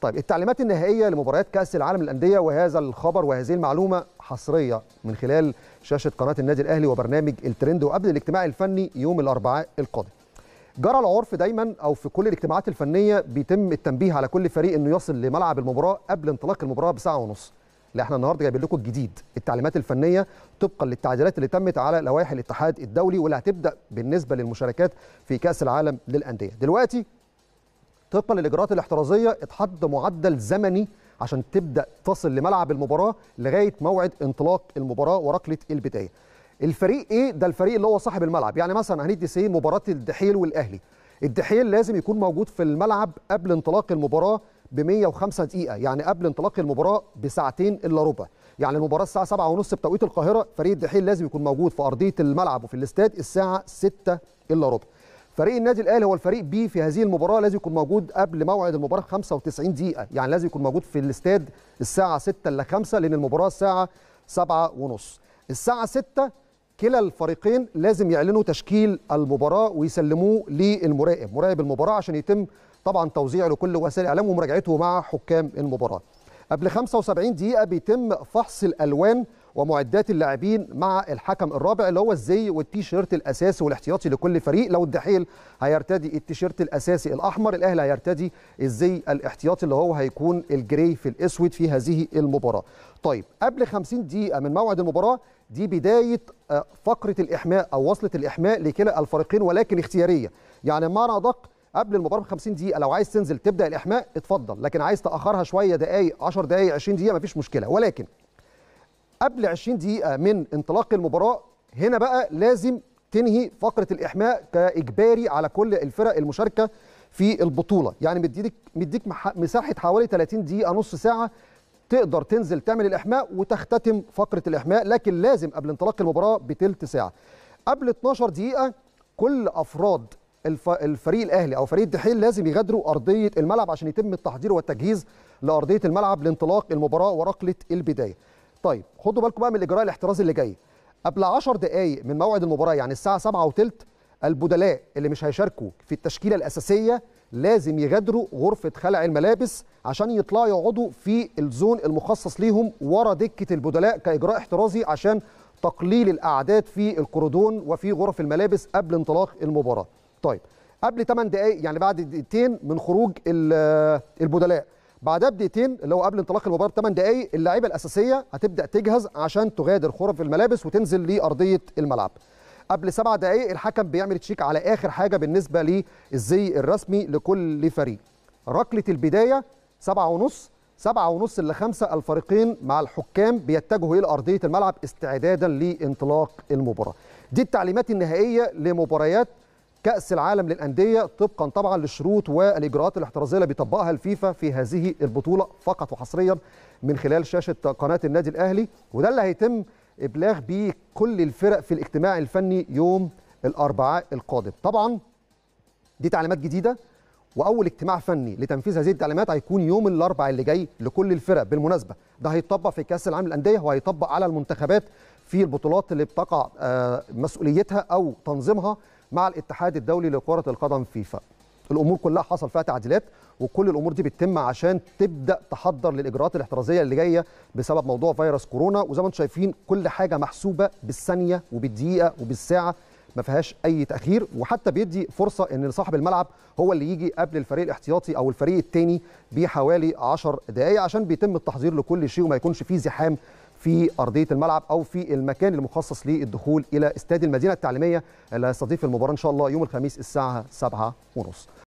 طيب التعليمات النهائية لمباريات كأس العالم للأندية وهذا الخبر وهذه المعلومة حصرية من خلال شاشة قناة النادي الأهلي وبرنامج الترند وقبل الاجتماع الفني يوم الأربعاء القادم. جرى العرف دايما أو في كل الاجتماعات الفنية بيتم التنبيه على كل فريق إنه يصل لملعب المباراة قبل انطلاق المباراة بساعة ونص. لا احنا النهارده جايبين لكم الجديد التعليمات الفنيه طبقا للتعديلات اللي تمت على لوائح الاتحاد الدولي واللي هتبدا بالنسبه للمشاركات في كاس العالم للانديه دلوقتي طبقا للاجراءات الاحترازيه اتحط معدل زمني عشان تبدا تصل لملعب المباراه لغايه موعد انطلاق المباراه وركله البدايه. الفريق ايه؟ ده الفريق اللي هو صاحب الملعب، يعني مثلا هندي سي مباراه الدحيل والاهلي. الدحيل لازم يكون موجود في الملعب قبل انطلاق المباراه ب 105 دقيقه، يعني قبل انطلاق المباراه بساعتين الا ربع. يعني المباراة الساعة 7:30 بتوقيت القاهرة فريق الدحيل لازم يكون موجود في أرضية الملعب وفي الاستاد الساعة 6 إلا ربع فريق النادي الاهلي هو الفريق بي في هذه المباراه لازم يكون موجود قبل موعد المباراه 95 دقيقه يعني لازم يكون موجود في الاستاد الساعه 6 الا 5 لان المباراه الساعه 7 ونص الساعه 6 كلا الفريقين لازم يعلنوا تشكيل المباراه ويسلموه للمراقب مراقب المباراه عشان يتم طبعا توزيعه لكل وسائل الاعلام ومراجعته مع حكام المباراه قبل 75 دقيقه بيتم فحص الالوان ومعدات اللاعبين مع الحكم الرابع اللي هو الزي والتيشيرت الاساسي والاحتياطي لكل فريق لو الدحيل هيرتدي التيشيرت الاساسي الاحمر الاهلي هيرتدي الزي الاحتياطي اللي هو هيكون الجري في الاسود في هذه المباراه طيب قبل 50 دقيقه من موعد المباراه دي بدايه آه، فقره الاحماء او وصله الاحماء لكلا الفريقين ولكن اختياريه يعني ما ادق قبل المباراه ب 50 دقيقه لو عايز تنزل تبدا الاحماء اتفضل لكن عايز تاخرها شويه دقائق 10 دقائق 20 دقيقه مفيش مشكله ولكن قبل 20 دقيقه من انطلاق المباراه هنا بقى لازم تنهي فقره الاحماء كاجباري على كل الفرق المشاركه في البطوله يعني مديك مديك مساحه حوالي 30 دقيقه نص ساعه تقدر تنزل تعمل الاحماء وتختتم فقره الاحماء لكن لازم قبل انطلاق المباراه بتلت ساعه قبل 12 دقيقه كل افراد الفريق الاهلي او فريق الدحيل لازم يغادروا ارضيه الملعب عشان يتم التحضير والتجهيز لارضيه الملعب لانطلاق المباراه ورقله البدايه طيب خدوا بالكم بقى من الاجراء الاحترازي اللي جاي قبل 10 دقائق من موعد المباراه يعني الساعه 7 وثلث البدلاء اللي مش هيشاركوا في التشكيله الاساسيه لازم يغادروا غرفه خلع الملابس عشان يطلعوا يقعدوا في الزون المخصص ليهم ورا دكه البدلاء كاجراء احترازي عشان تقليل الاعداد في الكرودون وفي غرف الملابس قبل انطلاق المباراه. طيب قبل 8 دقائق يعني بعد دقيقتين من خروج البدلاء بعدها بدقيقتين اللي هو قبل انطلاق المباراه بثمان دقائق اللعيبه الاساسيه هتبدا تجهز عشان تغادر خرف الملابس وتنزل لارضيه الملعب قبل سبع دقائق الحكم بيعمل تشيك على اخر حاجه بالنسبه للزي الرسمي لكل فريق ركله البدايه سبعة ونص سبعة ونص لخمسه الفريقين مع الحكام بيتجهوا إلى أرضية الملعب استعدادا لانطلاق المباراة دي التعليمات النهائية لمباريات كأس العالم للأندية طبقا طبعا للشروط والإجراءات الاحترازية اللي بيطبقها الفيفا في هذه البطولة فقط وحصريا من خلال شاشة قناة النادي الأهلي وده اللي هيتم إبلاغ بيه كل الفرق في الاجتماع الفني يوم الأربعاء القادم طبعا دي تعليمات جديدة واول اجتماع فني لتنفيذ هذه التعليمات هيكون يوم الاربعاء اللي جاي لكل الفرق بالمناسبه ده هيطبق في كاس العالم للانديه وهيطبق على المنتخبات في البطولات اللي بتقع آه، مسؤوليتها او تنظيمها مع الاتحاد الدولي لكرة القدم فيفا الامور كلها حصل فيها تعديلات وكل الامور دي بتتم عشان تبدا تحضر للاجراءات الاحترازيه اللي جايه بسبب موضوع فيروس كورونا وزي ما انتم شايفين كل حاجه محسوبه بالثانيه وبالدقيقه وبالساعه ما فيهاش اي تاخير وحتى بيدي فرصه ان صاحب الملعب هو اللي يجي قبل الفريق الاحتياطي او الفريق الثاني بحوالي 10 دقائق عشان بيتم التحضير لكل شيء وما يكونش فيه زحام في ارضيه الملعب او في المكان المخصص للدخول الى استاد المدينه التعليميه اللي هيستضيف المباراه ان شاء الله يوم الخميس الساعه 7:30